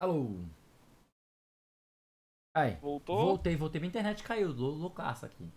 Alô? Aí, Voltou? Voltei, voltei. Minha internet caiu, loucaça aqui.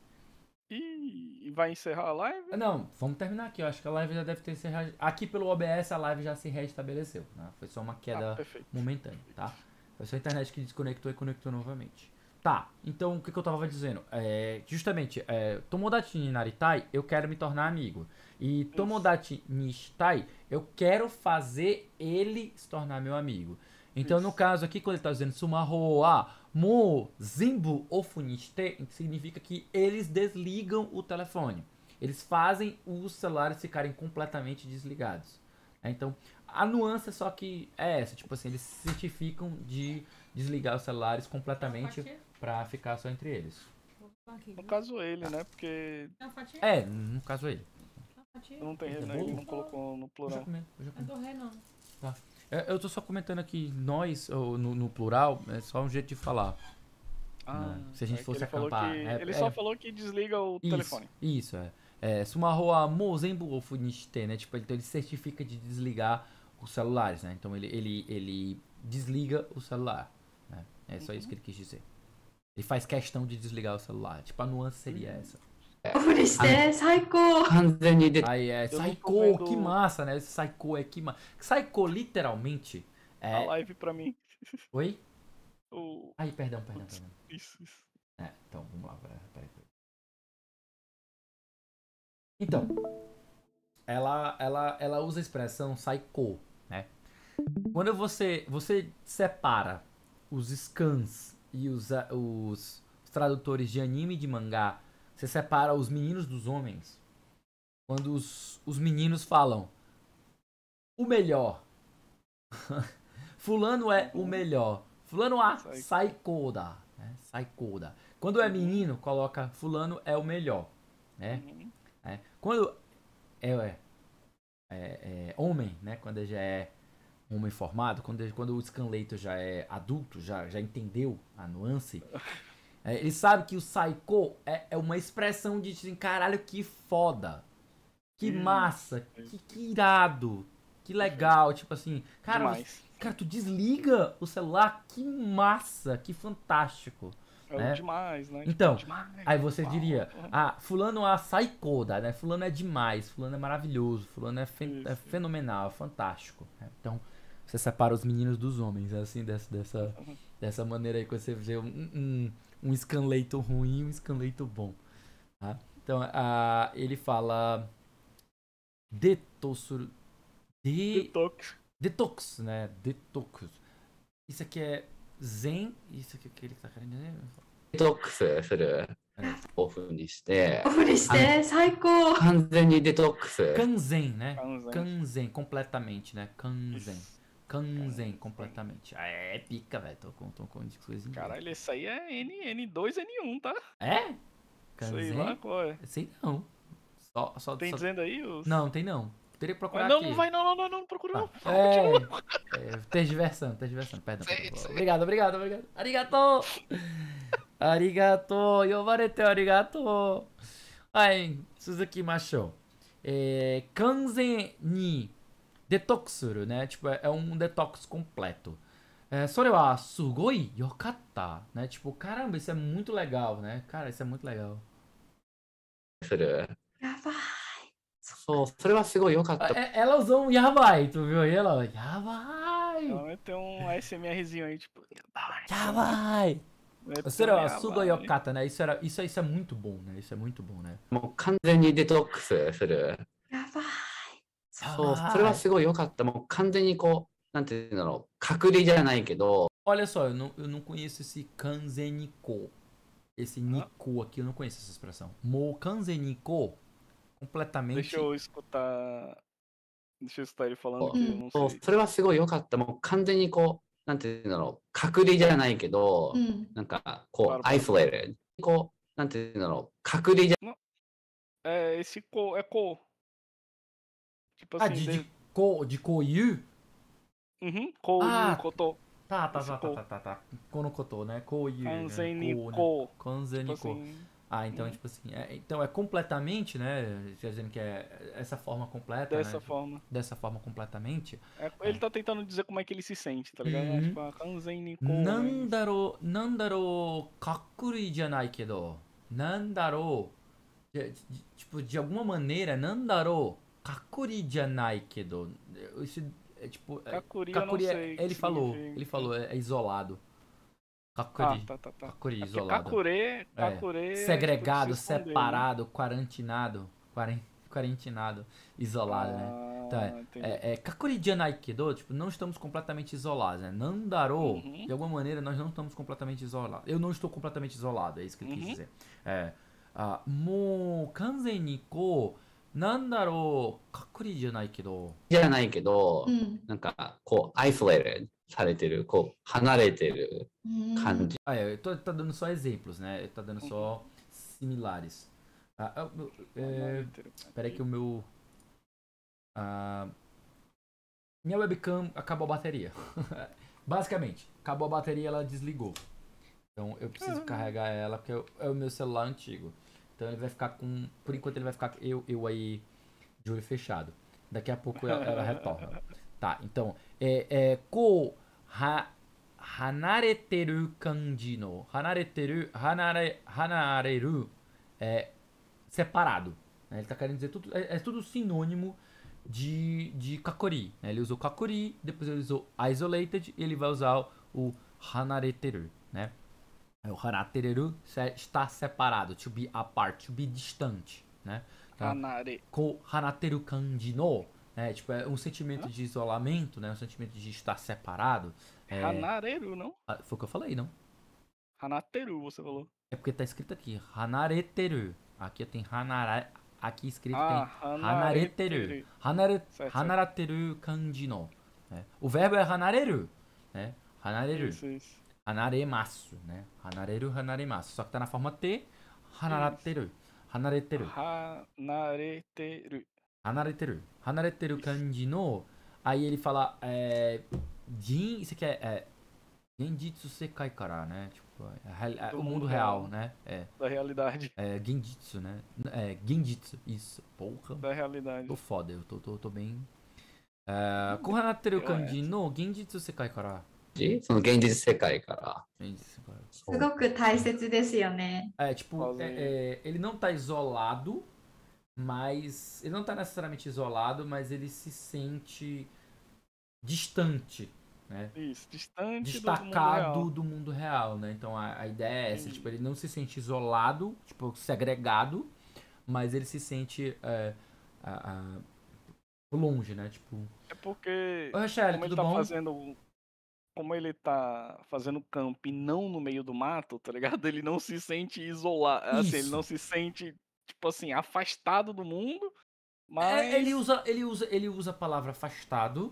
E vai encerrar a live? Não, vamos terminar aqui. Eu acho que a live já deve ter encerrado. Aqui pelo OBS a live já se restabeleceu. Né? Foi só uma ah, queda ah, momentânea, tá? Foi só a internet que desconectou e conectou novamente. Tá, então o que, que eu tava dizendo? É, justamente, é, Tomodachi ni Naritai, eu quero me tornar amigo. E Isso. Tomodachi Nishitai, eu quero fazer ele se tornar meu amigo. Então, Isso. no caso aqui, quando ele tá dizendo Sumahoa a Mo Zimbu Ofuniste, significa que eles desligam o telefone. Eles fazem os celulares ficarem completamente desligados. Né? Então, a nuance é só que é essa, tipo assim, eles se certificam de desligar os celulares completamente. Então, pra ficar só entre eles. No caso ele, né? Porque. É, no caso ele. Não tem rei, né? Ele não colocou no plural. Eu já tá. comi, eu Tá. Eu tô só comentando aqui, nós, no, no plural, é só um jeito de falar. Ah, né? se a gente é fosse acampar. Que... É, ele é... só falou que desliga o isso, telefone. Isso, é. É, né? Tipo, então ele certifica de desligar os celulares, né? Então ele, ele, ele desliga o celular. Né? É só uhum. isso que ele quis dizer. Ele faz questão de desligar o celular. Tipo, a nuance seria uhum. essa. É, né? Saiko! Aí é, Saiko, que massa, né? Esse Saiko é que massa. Saiko, literalmente. É... A live pra mim. Oi? O... Ai, perdão, perdão, perdão. Isso, isso. É, então, vamos lá. Peraí, peraí. Então, ela, ela, ela usa a expressão Saiko, né? Quando você, você separa os scans e os, os, tradutores de anime e de mangá, você separa os meninos dos homens. Quando os, os meninos falam o melhor. Fulano é o melhor. Fulano a Saikoda. Né? Saikoda. Quando é menino, coloca Fulano é o melhor. Né? Uhum. É. Quando é, é, é, é, homem, né? quando já é homem informado, quando, quando o Scanlator já é adulto, já, já entendeu a nuance, é, ele sabe que o Psycho é, é uma expressão de assim, caralho, que foda, que hum, massa, é que, que, irado, que legal, tipo assim, cara, cara, tu desliga o celular, que massa, que fantástico. É né? demais, né? Tipo, então, demais, aí você uau. diria, ah, fulano é a saicoda, né? Fulano é demais, fulano é maravilhoso, fulano é, fe é isso, é fenomenal, é fantástico. Né? Então, você separa os meninos dos homens, é assim, dessa, dessa, dessa maneira aí que você vê um, um, um ruim e um Scanlator bom. Tá? Então, a, ele fala. Detossur. De... Detox. Detox, né? Detox. Isso aqui é Zen. Isso aqui é que que tá querendo dizer? Detox, é, seria. É. Kanzen, né? completamente né? Kanzen. Kanzen, Cara, completamente. Ah, é, é pica, velho. Tô com, tô com coisinha. Caralho, esse aí é N, 2 N1, tá? É? Kanzen? Sei lá qual é. Sei não. Só, só, tem só... dizendo aí? Os... Não, tem não. Teria que procurar ah, não, aqui. não vai, não, não, não, não, procura tá. não. É, é, tergiversando, diversão. perdão. Sei, sei. Obrigado, obrigado, obrigado. Arigato! arigato! Yobarete arigato! Ai, Suzuki Macho. É, kanzen ni detox suru, né? Tipo, é, é, um detox completo. É, sore wa sugoi yokata, né? Tipo, caramba, isso é muito legal, né? Cara, isso é muito legal. É. é, ela usou um yabai, tu viu aí? Ela, yabai! Ela tem um SMRzinho aí, tipo, yabai! Yabai! Sore wa sugoi yokata, né? Isso, era, isso, isso é muito bom, né? Isso é muito bom, né? É, yabai! そう、それはすごい良かった。もう完全にこう、なんていうんだろう、隔離じゃないけど。Olha só, eu não, eu não conheço esse kanzeniko. Esse niku aqui, eu não conheço essa expressão. Mou kanzeniko, completamente... Deixa eu escutar... Deixa eu escutar ele falando que eu não sei. そう、それはすごい良かった。もう完全にこう、なんていうんだろう、隔離じゃないけど、うん、なんか、こう、isolated。こう、なんていうんだろう、隔離じゃ。えー、esse co é co Tipo ah, assim. Ah, de, de... de, ko, de Koyu? Uhum, Koyu, ah, Koto. Tá tá tá, tá, tá, tá, tá, tá, tá, tá. Konokoto, né? Koyu. Né? Kanzeniko. Né? Ko, né? Kanzen Tipo assim, ah, então, hum. tipo assim, é, então é completamente, né? Já dizendo que é essa forma completa. Dessa né? forma. Dessa forma completamente. É, ele é. tá tentando dizer como é que ele se sente, tá ligado? É, tipo, uhum. Tipo, ah, Kanzen Niko. Nandaro, nandaro kakuri janai kedo. Nandaro. Tipo, de alguma maneira, nandaro kakuri janai kedo. é tipo... Kakuri, é, kakuri eu não é, sei. Ele falou, significa. ele falou, é, é, isolado. Kakuri. Ah, tá, tá, tá. Kakuri, isolado. Kakure, kakure... É. Segregado, tipo, se separado, né? quarantinado. Quarentinado, isolado, né? ah, né? Então é, é, é Kakuri janai kedo, tipo, não estamos completamente isolados, né? Nandaro, uhum. de alguma maneira, nós não estamos completamente isolados. Eu não estou completamente isolado, é isso que ele uhum. quis dizer. É... Ah, mo Kanzeniko. なんだろう、隔離じゃないけど。じゃないけど、うん、なんか、こう、アイソレーされてる、こう、離れてる感じ。Hum. Ah, é, eu estou tá dando só exemplos, né? Eu tá estou dando só similares. Ah, ah é, peraí que o meu... Ah, minha webcam acabou a bateria. Basicamente, acabou a bateria, ela desligou. Então eu preciso ah. carregar ela, porque é o é meu celular antigo. Então ele vai ficar com. Por enquanto ele vai ficar eu, eu aí de olho fechado. Daqui a pouco ela, ela retorna. Tá, então. É, é, ko ha, hanareteru kanji Hanareteru. Hanare, hanareru. É separado. Né? Ele está querendo dizer tudo. É, é, tudo sinônimo de, de kakori. Né? Ele usou kakori, depois ele usou isolated e ele vai usar o hanareteru, né? Aí o hanatereru está separado, to be apart, to be distante, né? Então, Hanare. Ko hanateru kandino, né? Tipo, é um sentimento de isolamento, né? Um sentimento de estar separado. É... Hanareru, não? Ah, foi o que eu falei, não? Hanateru, você falou. É porque tá escrito aqui, hanareteru. Aqui tem hanara... Aqui escrito ah, tem hanareteru. Hanare... Hanarateru kandino. Né? O verbo é hanareru, né? Hanareru. Isso, isso. Hanaremasu, né? Hanareru, hanaremasu. Só que tá na forma T, hanarateru. Hanareteru. Hanareteru. Hanareteru. Hanareteru kanji no... Aí ele fala... É, jin... Isso aqui é... é Genjitsu Sekai Kara, né? Tipo, é, é, é o mundo real, real, né? É. Da realidade. É, Genjitsu, né? É, Genjitsu, isso. Porra. Da realidade. Tô foda, eu tô, tô, tô bem. É, Kohanateru Kanji é. no Genjitsu Sekai Kara. じその現実世界から。すごく大切ですよね。É, tipo, é, é, ele não tá isolado, mas. Ele não tá necessariamente isolado, mas ele se sente distante. Né? Isso, distante destacado do mundo, do mundo real, né? Então a, a ideia é essa, tipo, ele não se sente isolado, tipo, segregado, mas ele se sente é, a, a, longe, né? Tipo. É porque. Ô, Rochelle, como ele tá bom? fazendo como ele tá fazendo campo e não no meio do mato, tá ligado? Ele não se sente isolado, assim, ele não se sente, tipo assim, afastado do mundo, mas... É, ele, usa, ele, usa, ele usa a palavra afastado,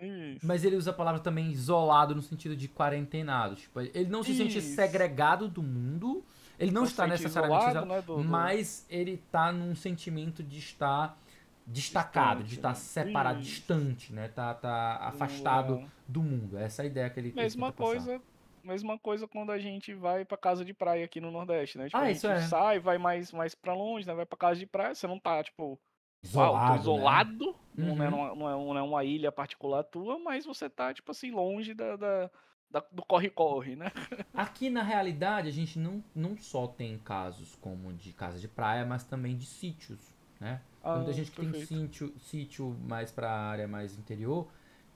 Isso. mas ele usa a palavra também isolado no sentido de quarentenado. Tipo, ele não se Isso. sente segregado do mundo, ele não, está necessariamente isolado, isolado né, do, mas ele tá num sentimento de estar destacado, tá distante, de né? estar separado, isso. distante, né? Tá, tá afastado é. do mundo. Essa é a ideia que ele Mesma coisa, passar. mesma coisa quando a gente vai para casa de praia aqui no Nordeste, né? Tipo, ah, a gente é. sai, vai mais mais para longe, né? Vai para casa de praia, você não tá tipo isolado, né? isolado né? Não, é, uhum. é, não, é, não é uma ilha particular tua, mas você tá tipo assim longe da, da do corre-corre, né? Aqui, na realidade, a gente não, não só tem casos como de casa de praia, mas também de sítios, né? Ah, muita gente que perfeito. tem sítio, sítio mais para área mais interior.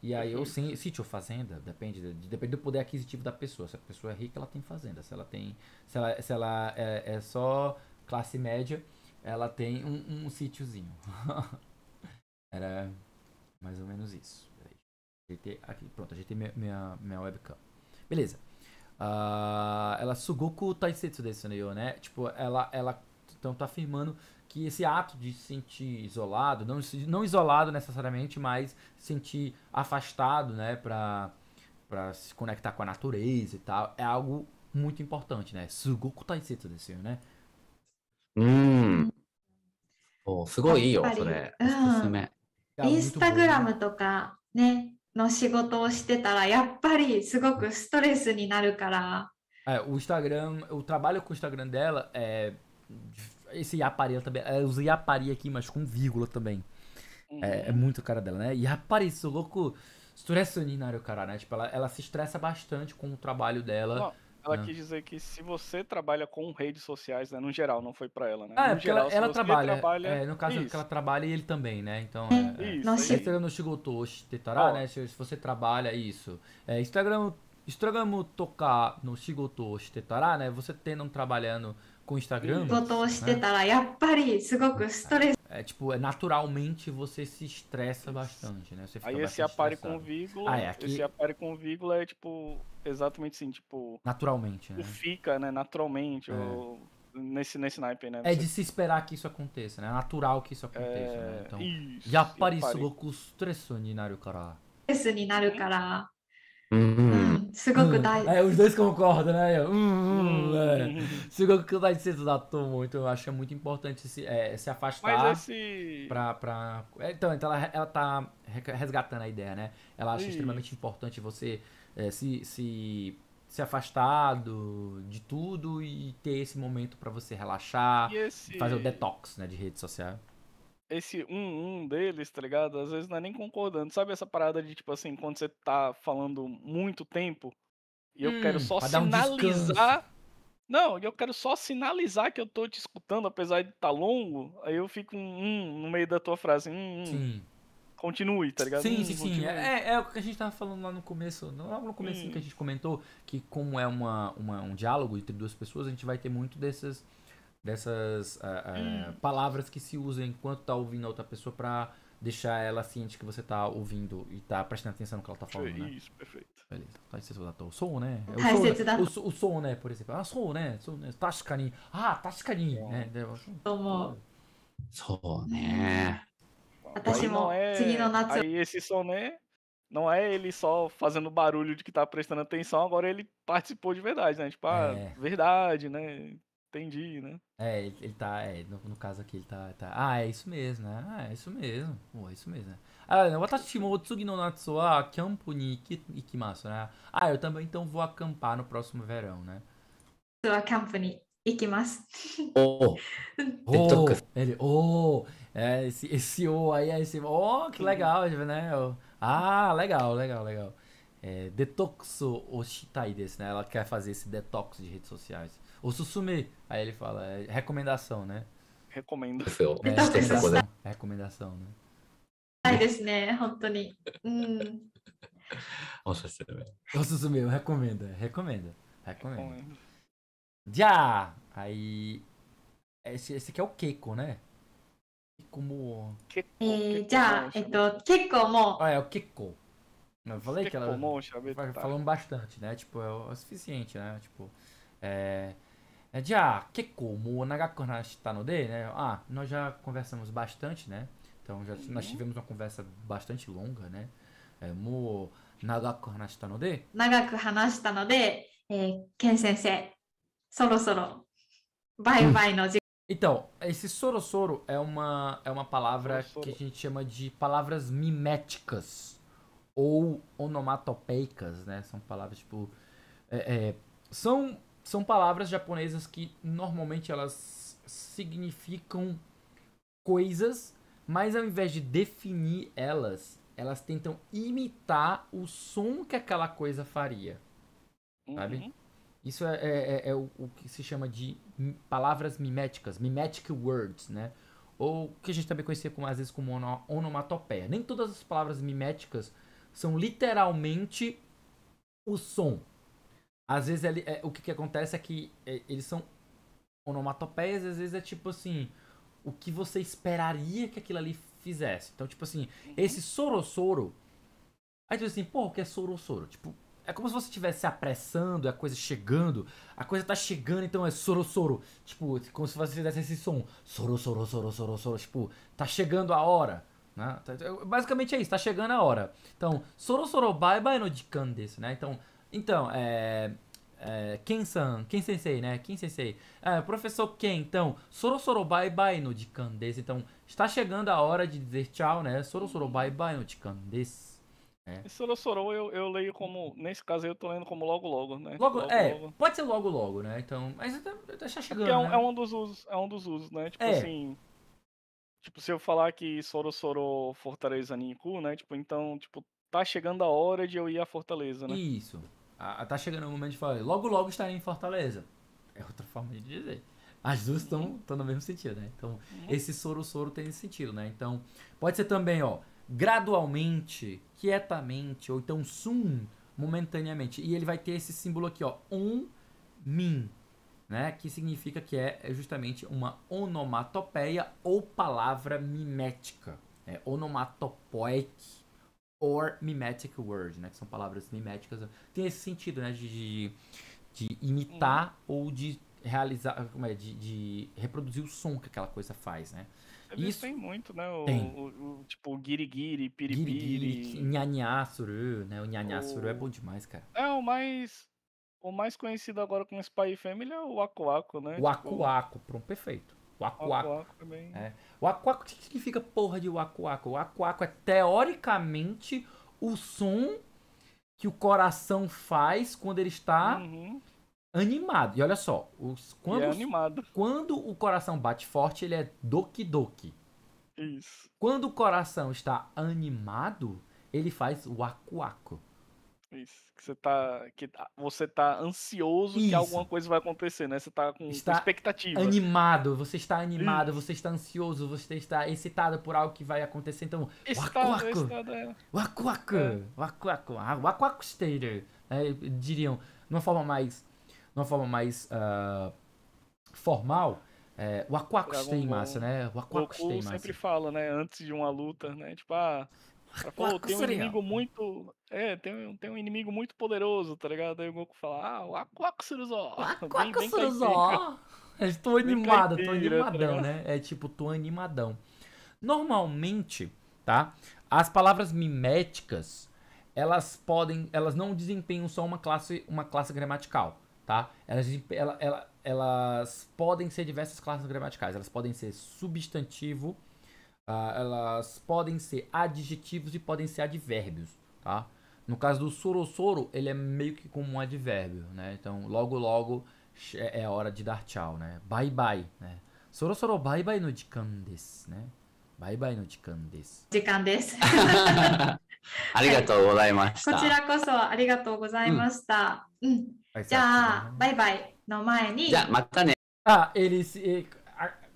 E aí, ou sim, sítio ou fazenda, depende, depende do poder aquisitivo da pessoa. Se a pessoa é rica, ela tem fazenda. Se ela tem. Se ela, se ela é, é só classe média, ela tem um, um sítiozinho. Era mais ou menos isso. GT aqui, pronto, a gente tem minha, minha, minha webcam. Beleza. Uh, ela Sugoku Taisetsu desse né, né? Tipo, ela, ela então tá afirmando que esse ato de se sentir isolado, não, não isolado necessariamente, mas sentir afastado, né, para para se conectar com a natureza e tal, é algo muito importante, né? Sugoku Taisetsu desse, né? Hum. うん。おすごいいいよ、それ。うん、インスタグラムとかね、の仕事をしてたら、やっぱりすごくストレスになるから。É, né? ah, é é né? Né? É, o Instagram, o trabalho com o Instagram dela é esse Yapari também. Ela é, usa aqui, mas com vírgula também. Uhum. É, é muito a cara dela, né? Iapari, seu louco. Estressa o cara, né? Tipo, ela, ela se estressa bastante com o trabalho dela. Ela não. Né? quis dizer que se você trabalha com redes sociais, né, no geral, não foi para ela, né? Ah, é no geral, ela, ela trabalha, trabalha, É, no caso é que ela trabalha e ele também, né? Então, é, é. isso. Nossa. Instagram no Shigoto Tetará, né? Se, você trabalha, isso. É, Instagram, Instagram tocar no Shigoto Tetará, né? Você tendo um trabalhando com o Instagram. Botou né? lá, e aparece, ah, é, é, tipo, é naturalmente você se estressa bastante, né? Você fica Aí esse apare com vírgula, ah, é, aqui... esse apare com vírgula é tipo exatamente assim, tipo, naturalmente, né? Fica, né, naturalmente, é. ou nesse, nesse naipe, né? É você... É de se esperar que isso aconteça, né? É natural que isso aconteça, né? é... né? Então, isso, já apareceu com o cara. Stressoninaru cara. Hum. Ah, すごく大事、é, hum. os dois concordam, né? Eu, hum, hum, hum. é. Sugoku dá eu acho que é muito importante se, é, se afastar. Mas esse... pra, pra... É, então, então ela, ela tá resgatando a ideia, né? Ela acha extremamente importante você é, se, se, se afastar de tudo e ter esse momento para você relaxar, esse... fazer o detox né, de rede social esse um, um deles, tá ligado? Às vezes não é nem concordando. Sabe essa parada de, tipo assim, quando você tá falando muito tempo e eu hum, quero só sinalizar. Um não, eu quero só sinalizar que eu tô te escutando, apesar de estar tá longo, aí eu fico um, um no meio da tua frase. Um, sim. Continue, tá ligado? Sim, sim, sim. É, é, é, o que a gente tava falando lá no começo, logo no começo que a gente comentou, que como é uma, uma, um diálogo entre duas pessoas, a gente vai ter muito dessas dessas hum. palavras que se usam enquanto tá ouvindo a outra pessoa para deixar ela ciente que você tá ouvindo e tá prestando atenção no que ela tá falando, isso, é né? Isso, perfeito. Beleza. Tá isso da o som, né? É o ah, som, né? O, o, som, né, por exemplo. Ah, som, né? Som, né? Tashikani. Ah, tashikani, é. né? Tomou. Som, né? Aí não é... Aí esse som, né? Não é ele só fazendo barulho de que tá prestando atenção, agora ele participou de verdade, né? Tipo, ah, é. verdade, né? entendi, né? É, ele, ele tá, é, no, no, caso aqui, ele tá, tá, Ah, é isso mesmo, né? Ah, é isso mesmo. Pô, é isso mesmo, né? Ah, watashi é tá tsugi no natsu wa ah, ni ikimasu, né? Ah, eu também então vou acampar no próximo verão, né? Wa kyampo ni ikimasu. Oh! oh ele, oh! É, esse, esse oh aí, é esse oh, que legal, né? Ah, legal, legal, legal. É, o shitai desse, né? Ela quer fazer esse detox de redes sociais o Susume. Aí ele fala, é recomendação, né? Recomendo. É, é recomendação. É recomendação, né? eu recomendo, recomendo. Já! Aí. Esse, esse aqui é o Keiko, né? Como. Keiko, Keiko, じゃあ、えっと、結構もう。Ah, é, é, é o Keiko. Eu falei que ela. Tá. Falando bastante, né? Tipo, é o suficiente, né? Tipo. É... じゃあ結構もう長く話したので、né? É ah, ah, nós já conversamos bastante, né? Então já, uhum. nós tivemos uma conversa bastante longa, né? É, もう長く話したので。長く話したので、えー、ケン先生、そろそろバイバイの時 é, hum. Então, esse soro soro é uma, é uma palavra soro, soro. que a gente chama de palavras miméticas ou onomatopeicas, né? São palavras tipo. É, é, são são palavras japonesas que normalmente elas significam coisas, mas ao invés de definir elas, elas tentam imitar o som que aquela coisa faria. Sabe? Uhum. Isso é, é, é, é o, o, que se chama de palavras miméticas, mimetic words, né? Ou que a gente também conhecia como, às vezes como onomatopeia. Nem todas as palavras miméticas são literalmente o som, às vezes ele, é, o que, que, acontece é que é, eles são onomatopeias, às vezes é tipo assim, o que você esperaria que aquilo ali fizesse. Então, tipo assim, uhum. esse sorossoro. Aí tu diz assim, pô, o que é sorossoro? Tipo, é como se você estivesse apressando, é a coisa chegando, a coisa tá chegando, então é sorossoro. Tipo, como se você fizesse esse som. Sorossoro, sorossoro, soro, tipo, tá chegando a hora. Né? Então, é, basicamente é isso, tá chegando a hora. Então, sorossoro bye bye no jikan né? Então, então, é. é Ken-san, Ken-sensei, né? Ken-sensei. É, professor Ken, então, Sorosorobai Baino de Kandes. Então, está chegando a hora de dizer tchau, né? Sorosorobai uhum. Baino de Kandes. É. Né? Sorosorou eu, eu leio como. Nesse caso eu tô lendo como logo logo, né? Logo, logo é. Logo. Pode ser logo logo, né? Então. Mas está chegando. É, um, né? é um dos usos. É um dos usos, né? Tipo é. assim. Tipo, se eu falar que Sorosorou Fortaleza Ninku, né? Tipo, então, tipo, tá chegando a hora de eu ir à Fortaleza, né? Isso a, tá chegando o momento de falar, logo logo estarei em Fortaleza. É outra forma de dizer. As duas estão no mesmo sentido, né? Então, é. esse soro-soro tem esse sentido, né? Então, pode ser também, ó, gradualmente, quietamente, ou então sum, momentaneamente. E ele vai ter esse símbolo aqui, ó, um min, né? Que significa que é, é justamente uma onomatopeia ou palavra mimética, é onomatopoeic or mimetic word, né? Que são palavras miméticas. Tem esse sentido, né? De, de, de imitar Sim. É. ou de realizar, como é, de, de, reproduzir o som que aquela coisa faz, né? Isso tem muito, né? O, tem. o, o tipo, o girigiri, piripiri... Nhanhá, suru, né? O nhanhá, suru é bom demais, cara. É, o mais... O mais conhecido agora como Spy Family é o Aku Aku, né? O Aku Aku, tipo... pronto, perfeito o Waku. também. É. o que significa porra de Waku Waku? o Waku é teoricamente o som que o coração faz quando ele está uhum. animado. E olha só, os, quando, é animado. quando o coração bate forte, ele é doki doki. Isso. Quando o coração está animado, ele faz o waku. Isso, que você tá, que tá, você tá ansioso Isso. que alguma coisa vai acontecer, né? Você tá com, está com expectativa. animado, você está animado, Isso. você está ansioso, você está excitado por algo que vai acontecer. Então, wakuaku, wakuaku, é. wakuaku, é. wakuaku ah, stater, né? diriam, de uma forma mais, de uma forma mais uh, formal, é, o Aquacus tem massa, né? O Aquacus tem massa. sempre fala, né? Antes de uma luta, né? Tipo, ah, ela falou, tem um inimigo muito. É, tem, tem um inimigo muito poderoso, tá ligado? Aí o Goku fala, ah, o Aquaxuruzó. Aquaxuruzó. Estou animado, tô tá animadão, né? É tipo, tô animadão. Normalmente, tá? As palavras miméticas, elas podem, elas não desempenham só uma classe, uma classe gramatical, tá? Elas, ela, ela, elas podem ser diversas classes gramaticais. Elas podem ser substantivo, ah, elas podem ser adjetivos e podem ser advérbios, tá? No caso do soro-soro, ele é meio que como um advérbio, né? Então, logo, logo é hora de dar tchau, né? Bye, bye, né? Soro-soro bye, bye no jikan desu, né? Bye, bye no jikan desu. Jikan desu. ありがとうございました。こちらこそありがとうございました。うん。じゃあ、バイバイの前に。じゃあ、またね。Ah, ele se,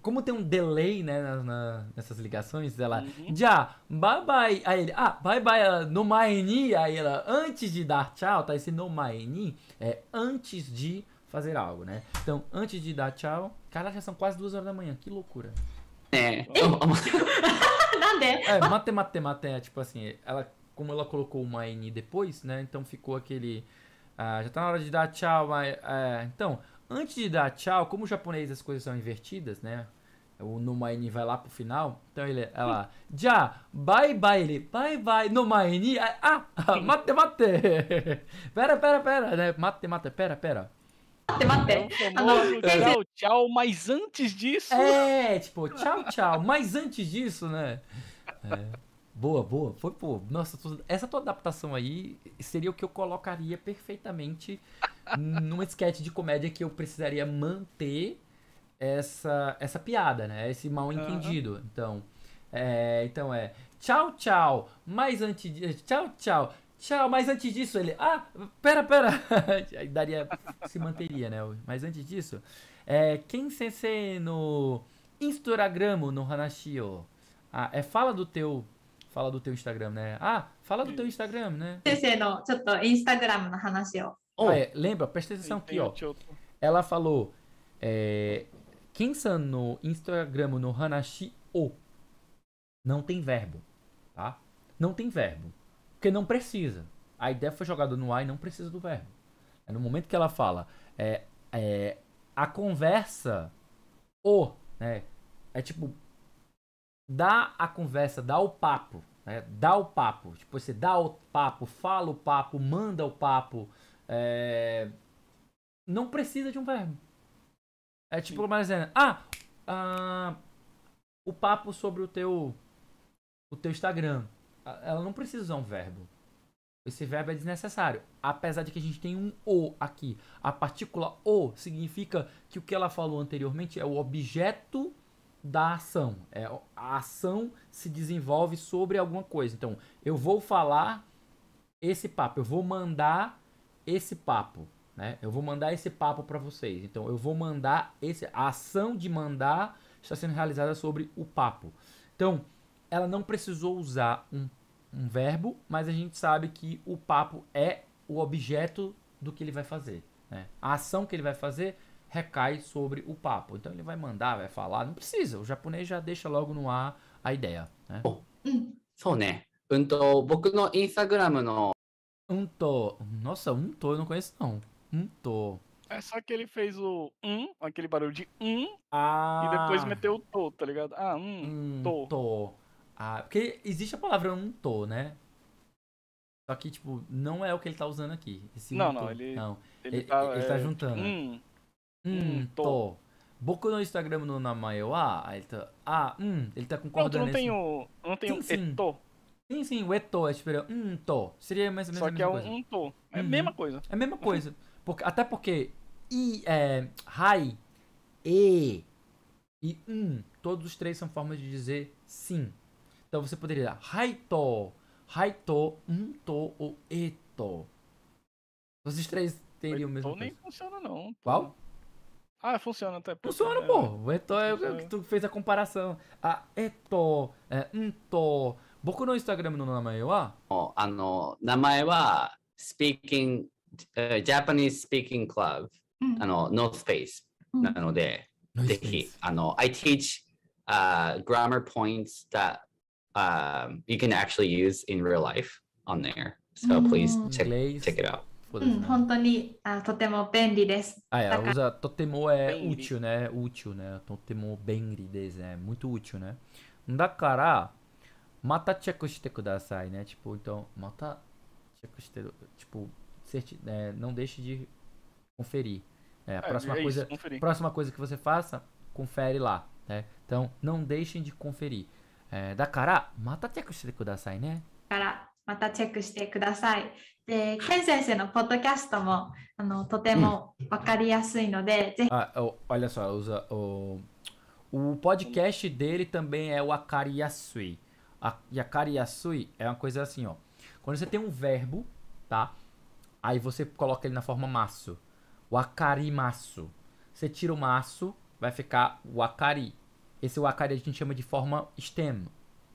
como tem um delay, né, na, na, nessas ligações, ela, uhum. já, bye bye, aí ele, ah, bye bye, ela, no maeni, aí ela, antes de dar tchau, tá, esse no maeni é antes de fazer algo, né, então, antes de dar tchau, cara, já são quase duas horas da manhã, que loucura. É, nada é. É, mate, mate, mate, é, tipo assim, ela, como ela colocou o maeni depois, né, então ficou aquele, ah, já tá na hora de dar tchau, mas, é, então... Antes de dar tchau, como o japonês as coisas são invertidas, né? O Numaini vai lá pro final. Então ele, ela, já, bye bye, ele, bye bye, Numaini, ah, ah, mate, mate. pera, pera, pera, né? Mate, mate, pera, pera. Mate, mate. Tchau, tchau, mas antes disso. É, tipo, tchau, tchau, mas antes disso, né? É. Boa, boa. Foi, pô. Nossa, tu, essa tua adaptação aí seria o que eu colocaria perfeitamente numa sketch de comédia que eu precisaria manter essa, essa piada, né? Esse mal entendido. Uhum. Então, é, então é tchau, tchau. Mas antes de, tchau, tchau. Tchau, mas antes disso ele, ah, pera, pera. Aí daria se manteria, né? Mas antes disso, é, quem sensei no Instagram no Hanashio? Ah, é fala do teu fala do teu Instagram, né? Ah, fala do teu Instagram, né? Instagram oh, é, lembra, presta atenção aqui, ó. Ela falou. É, Kinsan no Instagram no Hanashi O. Não tem verbo, tá? Não tem verbo. Porque não precisa. A ideia foi jogada no ar e não precisa do verbo. É no momento que ela fala é, é, a conversa o, né? É tipo dá a conversa, dá o papo, né? dá o papo. Tipo, você dá o papo, fala o papo, manda o papo. É... Não precisa de um verbo. É tipo, mais dizendo, ah, ah, o papo sobre o teu, o teu Instagram. Ela não precisa usar um verbo. Esse verbo é desnecessário. Apesar de que a gente tem um o aqui. A partícula o significa que o que ela falou anteriormente é o objeto da ação. É, a ação se desenvolve sobre alguma coisa. Então, eu vou falar esse papo, eu vou mandar esse papo, né? Eu vou mandar esse papo para vocês. Então, eu vou mandar esse a ação de mandar está sendo realizada sobre o papo. Então, ela não precisou usar um, um verbo, mas a gente sabe que o papo é o objeto do que ele vai fazer. Né? A ação que ele vai fazer recai sobre o papo. Então ele vai mandar, vai falar, não precisa, o japonês já deixa logo no ar a ideia. Né? Oh, um, né? Um to, no Instagram no. Um to. Nossa, um to eu não conheço não. Um to. É só que ele fez o um, aquele barulho de um, ah, e depois ah. meteu o to, tá ligado? Ah, um, um to. to. Ah, porque existe a palavra um to, né? Só que, tipo, não é o que ele tá usando aqui. Esse não, um não, ele. Não. Ele, ele, tá, ele, ele tá é, juntando. Um, Hum, no então. no Instagram ele tá, ah, hum", tá concordando. Não, tu não tem o. Não tem o eto. Sim, sim, o eto é tipo, um to. Seria mais ou menos Só que é um tô É a uhum. mesma coisa. É a mesma uhum. coisa. Porque, até porque, i, é, hai, e e um, todos os três são formas de dizer sim. Então você poderia dar hai haito, um to ou eto. os três teriam o mesmo. Nem funciona não. Qual? Ah, funciona até. Funciona, pô. Eto é o que tu fez a comparação. A eto, é, um to. 僕のインスタグラムの名前はあの名前は Speaking、uh, Japanese Speaking Club、うん、あの North Face、なので、うん、ぜひあの I teach、uh, grammar points that、um, you can actually use in real life on there so please check, check it out そうですね。本当にあとても便利です。Ah, mm, ela ah, é, usa とても é útil, né? Útil, né? É útil, né? né? Tipo, então, またチェックしてる。Tipo, certi, é, não deixe de conferir. Né? É, a próxima, é coisa, próxima coisa que você faça, confere lá. Né? Então, não deixem de conferir. da cara, mata またチェックしてください。で、ケン先生のポッドキャストもあのとても分かりやすいので、ぜひ。Ah, olha só, usa, ah, o, o podcast dele também é o Akariasui. A, e Akariasui é uma coisa assim, ó. Quando você tem um verbo, tá? Aí você coloca ele na forma maço. O akarimaço. Você tira o maço, vai ficar o akari. Esse Akari a gente chama de forma stem,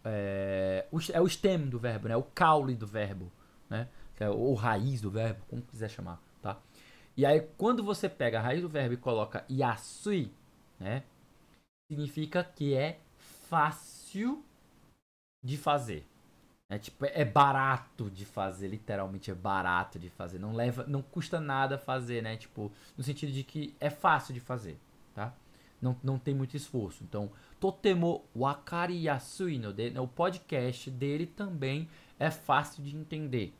é, é o stem do verbo, né? O caule do verbo, né? É Ou raiz do verbo, como quiser chamar, tá? E aí, quando você pega a raiz do verbo e coloca yasui, né? Significa que é fácil de fazer. É tipo, é barato de fazer, literalmente é barato de fazer. Não leva, não custa nada fazer, né? Tipo, no sentido de que é fácil de fazer, tá? Não, não tem muito esforço. Então, Totemo Wakariyasui node, de, né? o podcast dele também é fácil de entender.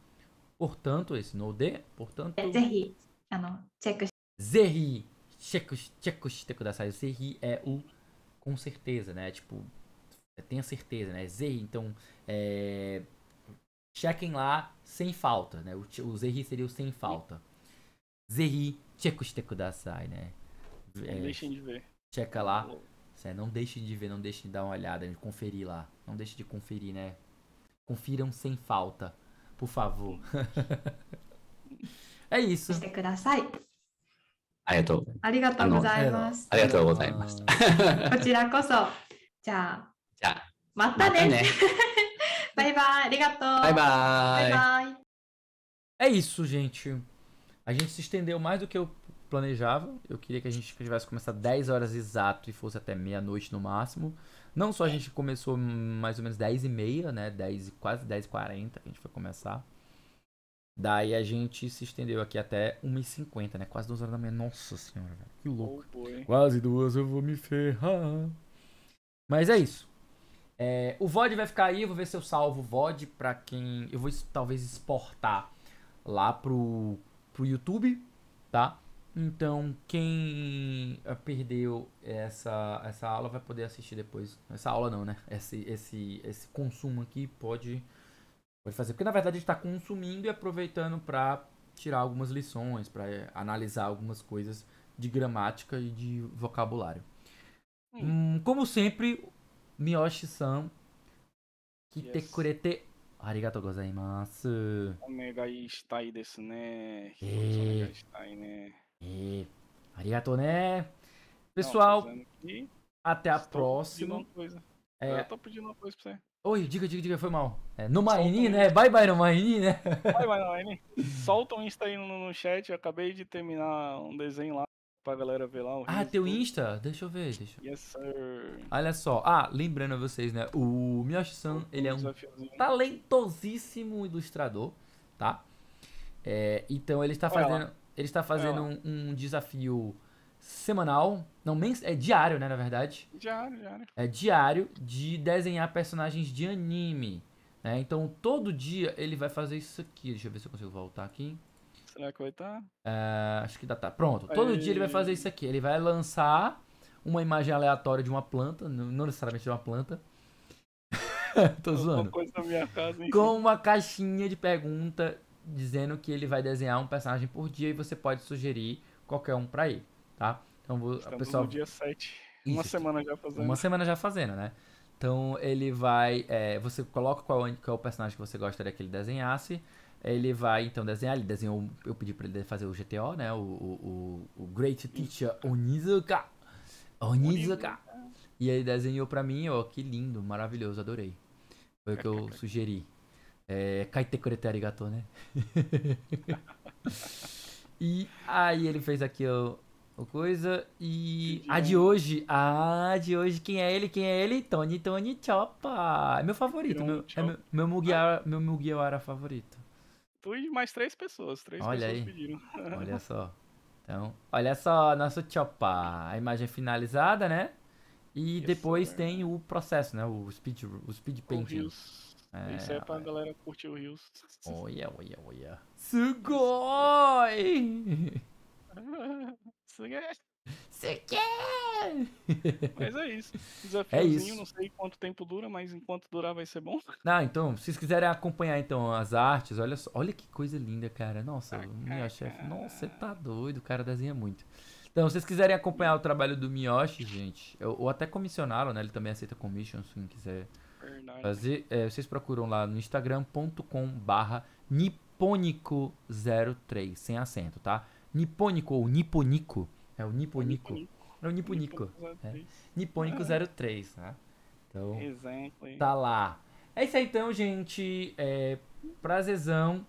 Portanto, esse node, portanto... É zerri. Ah, não. Chekus. Zerri. Chekus, chekus, Zerri é o com certeza, né? Tipo, é, tenha certeza, né? Zerri, então, é... Chequem lá sem falta, né? O, o zerri seria o sem falta. Zerri, chekus, teku né? É, deixem de ver. Checa lá. Certo? Não deixe de ver, não deixe de dar uma olhada, de conferir lá. Não deixe de conferir, né? Confiram sem falta, por favor. é isso. ありがとう。ありがとうございます。ありがとうございました。こちらこそ。じゃあ。じゃあ。またね。またねバイバイ。ありがとう。バイバイ。バイバイ。É isso, gente. A gente se estendeu mais do que eu planejava. Eu queria que a gente tivesse começado 10 horas exato e fosse até meia-noite no máximo. Não só a gente começou mais ou menos 10 e meia, né? 10, quase 10 e 40 que a gente foi começar. Daí a gente se estendeu aqui até 1h50, né? Quase 2 horas da manhã. Nossa senhora, velho. Que louco. Oh, quase duas eu vou me ferrar. Mas é isso. É, o VOD vai ficar aí, eu vou ver se eu salvo o VOD pra quem. Eu vou talvez exportar lá pro, pro YouTube, tá? Então, quem ah, perdeu essa, essa aula vai poder assistir depois. Essa aula não, né? Esse, esse, esse consumo aqui pode, pode fazer. Porque, na verdade, a gente está consumindo e aproveitando para tirar algumas lições, para eh, analisar algumas coisas de gramática e de vocabulário. Hum, como sempre, Miyoshi-san, kitekurete yes. ありがとうございます。お願いしたいですね。一つお願いしたいね。e, arigato, né? Pessoal, Não, até a próxima. É... Eu tô pedindo uma coisa pra você. Oi, diga, diga, diga, foi mal. É, no Maini, né? Bye bye no Maini, né? Bye bye no Maini. Solta o um Insta aí no, no, chat. Eu acabei de terminar um desenho lá pra galera ver lá. ah, teu Insta? Deixa eu ver. Deixa... Yes, sir. Olha só. Ah, lembrando a vocês, né? O Miyoshi-san, ele é um talentosíssimo ilustrador, tá? É, então ele está fazendo. Lá. Ele está fazendo é, um, um, desafio semanal, não mens é diário, né, na verdade. Diário, diário. É diário de desenhar personagens de anime. Né? Então todo dia ele vai fazer isso aqui. Deixa eu ver se eu consigo voltar aqui. Será que vai estar? Tá? É, acho que dá tá. Pronto. Todo Aí... dia ele vai fazer isso aqui. Ele vai lançar uma imagem aleatória de uma planta, não necessariamente de uma planta. Tô zoando. Uma coisa na minha casa, hein? Com uma caixinha de pergunta dizendo que ele vai desenhar um personagem por dia e você pode sugerir qualquer um para ele, tá? Então vou, pessoal no dia 7. Isso, uma semana já fazendo. Uma semana já fazendo, né? Então ele vai. É, você coloca qual, é o personagem que você gostaria que ele desenhasse. Ele vai então desenhar. Ele desenhou. Eu pedi pra ele fazer o GTO, né? O, o, o, o Great Teacher Onizuka. Onizuka. E ele desenhou pra mim, ó, que lindo, maravilhoso, adorei. Foi o que eu sugeri. É, né? e aí ele fez aqui o, o coisa e a de hoje, a ah, de hoje, quem é ele? Quem é ele? Tony Tony Choppa. É meu favorito, meu, é meu, meu Mugiwara, meu Mugiwara favorito. Tu e mais três pessoas, três olha pessoas aí. pediram. Olha só. Então, olha só, nosso Choppa. A imagem finalizada, né? E Isso, depois é. tem o processo, né? O speed, o speed painting. Os é, Isso é, é pra é. galera curtir o Rios. Olha, olha, olha. Sugoi! Sugoi! mas é isso. É Desafiozinho, é isso. não sei quanto tempo dura, mas enquanto durar vai ser bom. Não, então, se vocês quiserem acompanhar então as artes, olha só, olha que coisa linda, cara. Nossa, ah, o Miyoshi, é nossa, você tá doido, o cara desenha muito. Então, se vocês quiserem acompanhar o trabalho do Miyoshi, gente, ou, até comissioná-lo, né? Ele também aceita commission, se não quiser Fazer, é, vocês procuram lá no instagram.com barra niponico03, sem acento, tá? Nipônico ou niponico. É o niponico. É o niponico. É. Niponico03, ah, é? né? Então, tá lá. É isso aí então, gente. É, prazerzão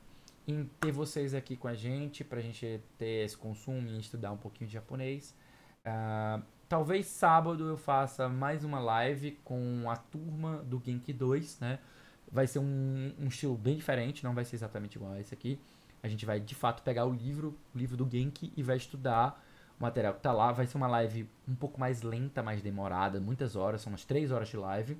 em ter vocês aqui com a gente, pra gente ter esse consumo e estudar um pouquinho de japonês. Ah, Talvez sábado eu faça mais uma live com a turma do Genki 2, né? Vai ser um, um estilo bem diferente, não vai ser exatamente igual a esse aqui. A gente vai de fato pegar o livro, o livro do Genki, e vai estudar o material que tá lá. Vai ser uma live um pouco mais lenta, mais demorada, muitas horas, são umas 3 horas de live.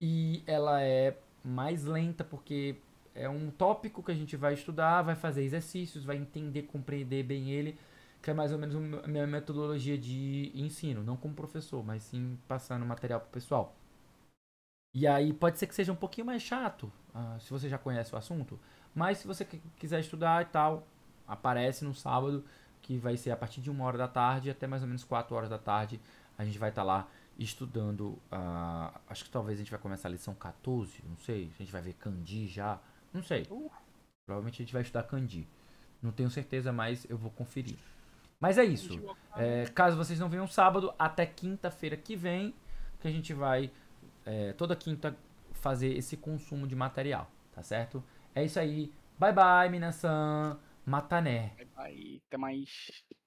E ela é mais lenta porque é um tópico que a gente vai estudar, vai fazer exercícios, vai entender, compreender bem ele que é mais ou menos a minha metodologia de ensino, não como professor, mas sim passando material pro pessoal. E aí pode ser que seja um pouquinho mais chato, uh, se você já conhece o assunto, mas se você quiser estudar e tal, aparece no sábado, que vai ser a partir de uma hora da tarde até mais ou menos quatro horas da tarde, a gente vai estar tá lá estudando, uh, acho que talvez a gente vai começar a lição 14, não sei, a gente vai ver Candi já, não sei. Uh. Provavelmente a gente vai estudar Candi. Não tenho certeza, mas eu vou conferir. Mas é isso. É, caso vocês não venham sábado, até quinta-feira que vem, que a gente vai é, toda quinta fazer esse consumo de material, tá certo? É isso aí. Bye bye, Minasan. Matané. Bye bye. Até mais.